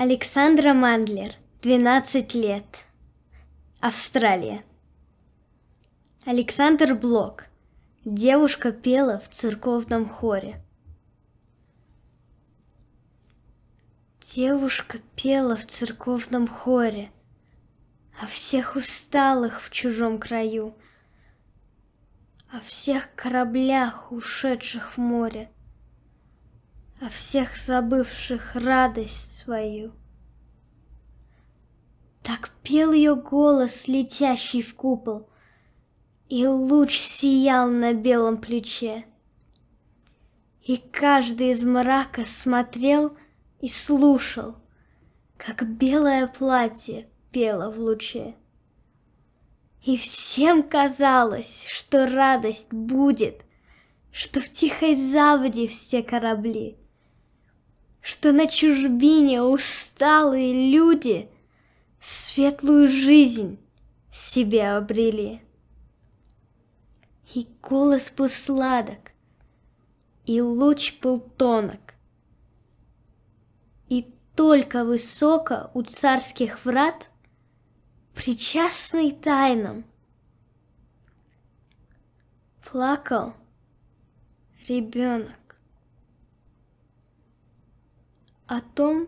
Александра Мандлер, 12 лет. Австралия. Александр Блок. Девушка пела в церковном хоре. Девушка пела в церковном хоре, О всех усталых в чужом краю, О всех кораблях, ушедших в море, О всех забывших радость, свою. Так пел ее голос, летящий в купол, И луч сиял на белом плече. И каждый из мрака смотрел и слушал, Как белое платье пело в луче. И всем казалось, что радость будет, Что в тихой заводе все корабли — что на чужбине усталые люди светлую жизнь себе обрели. И голос был сладок, и луч был тонок, и только высоко у царских врат причастный тайнам. Плакал ребенок о том,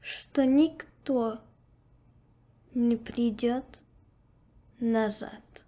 что никто не придет назад.